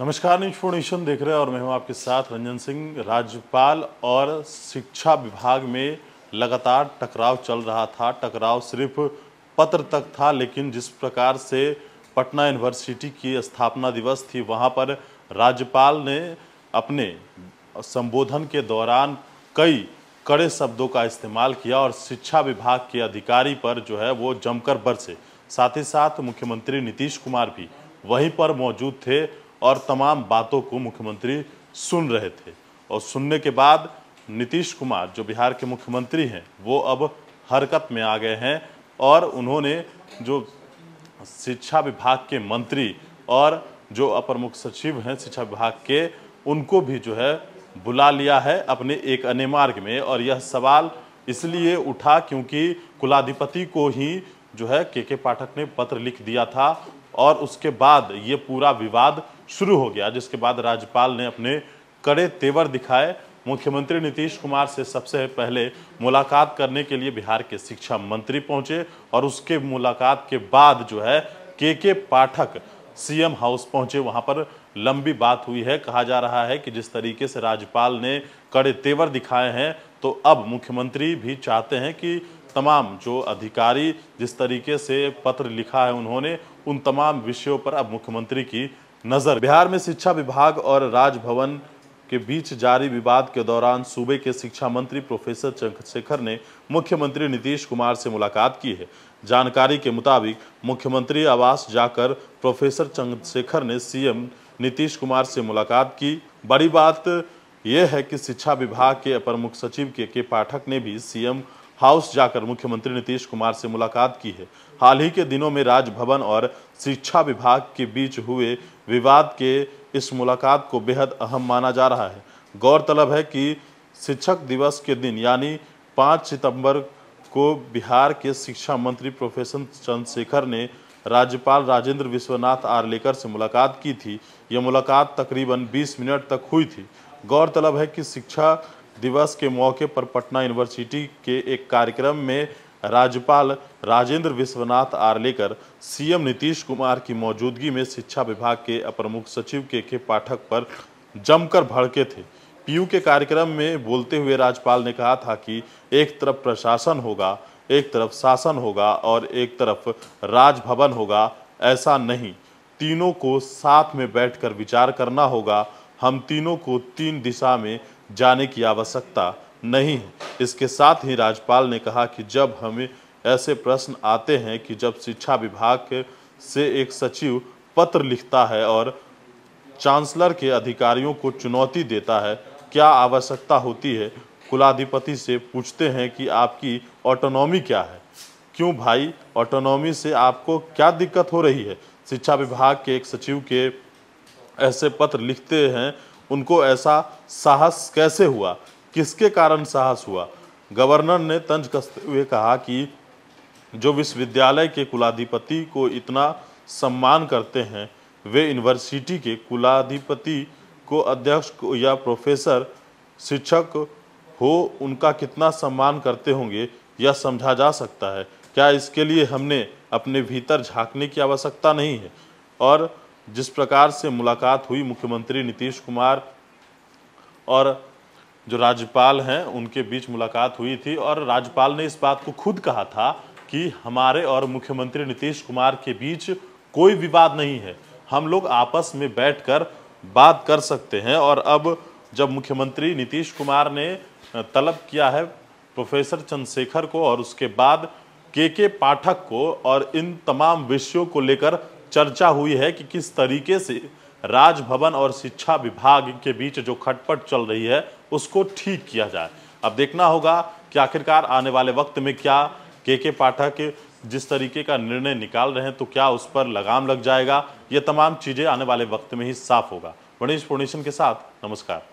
नमस्कार न्यूज फोर्डेशन देख रहे हैं और मैं हूं आपके साथ रंजन सिंह राज्यपाल और शिक्षा विभाग में लगातार टकराव चल रहा था टकराव सिर्फ पत्र तक था लेकिन जिस प्रकार से पटना यूनिवर्सिटी की स्थापना दिवस थी वहां पर राज्यपाल ने अपने संबोधन के दौरान कई कड़े शब्दों का इस्तेमाल किया और शिक्षा विभाग के अधिकारी पर जो है वो जमकर बरसे साथ ही साथ मुख्यमंत्री नीतीश कुमार भी वहीं पर मौजूद थे और तमाम बातों को मुख्यमंत्री सुन रहे थे और सुनने के बाद नीतीश कुमार जो बिहार के मुख्यमंत्री हैं वो अब हरकत में आ गए हैं और उन्होंने जो शिक्षा विभाग के मंत्री और जो अपर मुख्य सचिव हैं शिक्षा विभाग के उनको भी जो है बुला लिया है अपने एक अन्य मार्ग में और यह सवाल इसलिए उठा क्योंकि कुलाधिपति को ही जो है के के पाठक ने पत्र लिख दिया था और उसके बाद ये पूरा विवाद शुरू हो गया जिसके बाद राज्यपाल ने अपने कड़े तेवर दिखाए मुख्यमंत्री नीतीश कुमार से सबसे पहले मुलाकात करने के लिए बिहार के शिक्षा मंत्री पहुंचे और उसके मुलाकात के बाद जो है के के पाठक सीएम हाउस पहुंचे वहां पर लंबी बात हुई है कहा जा रहा है कि जिस तरीके से राज्यपाल ने कड़े तेवर दिखाए हैं तो अब मुख्यमंत्री भी चाहते हैं कि तमाम जो अधिकारी जिस तरीके से पत्र लिखा है उन्होंने उन तमाम विषयों पर अब मुख्यमंत्री की नज़र बिहार में शिक्षा विभाग और राजभवन के बीच जारी विवाद के दौरान सूबे के शिक्षा मंत्री प्रोफेसर चंद्रशेखर ने मुख्यमंत्री नीतीश कुमार से मुलाकात की है जानकारी के मुताबिक मुख्यमंत्री आवास जाकर प्रोफेसर चंद्रशेखर ने सीएम नीतीश कुमार से मुलाकात की बड़ी बात यह है कि शिक्षा विभाग के अपर मुख्य सचिव के के पाठक ने भी सीएम हाउस जाकर मुख्यमंत्री नीतीश कुमार से मुलाकात की है हाल ही के दिनों में राजभवन और शिक्षा विभाग के बीच हुए विवाद के इस मुलाकात को बेहद अहम माना जा रहा है गौरतलब है कि शिक्षक दिवस के दिन यानी पाँच सितंबर को बिहार के शिक्षा मंत्री प्रोफेसर चंद्रशेखर ने राज्यपाल राजेंद्र विश्वनाथ आर्लेकर से मुलाकात की थी यह मुलाकात तकरीबन 20 मिनट तक हुई थी गौरतलब है कि शिक्षा दिवस के मौके पर पटना यूनिवर्सिटी के एक कार्यक्रम में राज्यपाल राजेंद्र विश्वनाथ आर्लेकर सीएम नीतीश कुमार की मौजूदगी में शिक्षा विभाग के अपर मुख्य सचिव के के पाठक पर जमकर भड़के थे पीयू के कार्यक्रम में बोलते हुए राज्यपाल ने कहा था कि एक तरफ प्रशासन होगा एक तरफ शासन होगा और एक तरफ राजभवन होगा ऐसा नहीं तीनों को साथ में बैठकर विचार करना होगा हम तीनों को तीन दिशा में जाने की आवश्यकता नहीं है इसके साथ ही राज्यपाल ने कहा कि जब हमें ऐसे प्रश्न आते हैं कि जब शिक्षा विभाग से एक सचिव पत्र लिखता है और चांसलर के अधिकारियों को चुनौती देता है क्या आवश्यकता होती है कुलाधिपति से पूछते हैं कि आपकी ऑटोनॉमी क्या है क्यों भाई ऑटोनॉमी से आपको क्या दिक्कत हो रही है शिक्षा विभाग के एक सचिव के ऐसे पत्र लिखते हैं उनको ऐसा साहस कैसे हुआ किसके कारण साहस हुआ गवर्नर ने तंज कसते हुए कहा कि जो विश्वविद्यालय के कुलाधिपति को इतना सम्मान करते हैं वे यूनिवर्सिटी के कुलाधिपति को अध्यक्ष को या प्रोफेसर शिक्षक हो उनका कितना सम्मान करते होंगे यह समझा जा सकता है क्या इसके लिए हमने अपने भीतर झांकने की आवश्यकता नहीं है और जिस प्रकार से मुलाकात हुई मुख्यमंत्री नीतीश कुमार और जो राज्यपाल हैं उनके बीच मुलाकात हुई थी और राज्यपाल ने इस बात को खुद कहा था कि हमारे और मुख्यमंत्री नीतीश कुमार के बीच कोई विवाद नहीं है हम लोग आपस में बैठकर बात कर सकते हैं और अब जब मुख्यमंत्री नीतीश कुमार ने तलब किया है प्रोफेसर चंद्रशेखर को और उसके बाद के के पाठक को और इन तमाम विषयों को लेकर चर्चा हुई है कि किस तरीके से राजभवन और शिक्षा विभाग के बीच जो खटपट चल रही है उसको ठीक किया जाए अब देखना होगा कि आखिरकार आने वाले वक्त में क्या के के पाठक जिस तरीके का निर्णय निकाल रहे हैं तो क्या उस पर लगाम लग जाएगा ये तमाम चीज़ें आने वाले वक्त में ही साफ होगा गणेश फोर्डेशन के साथ नमस्कार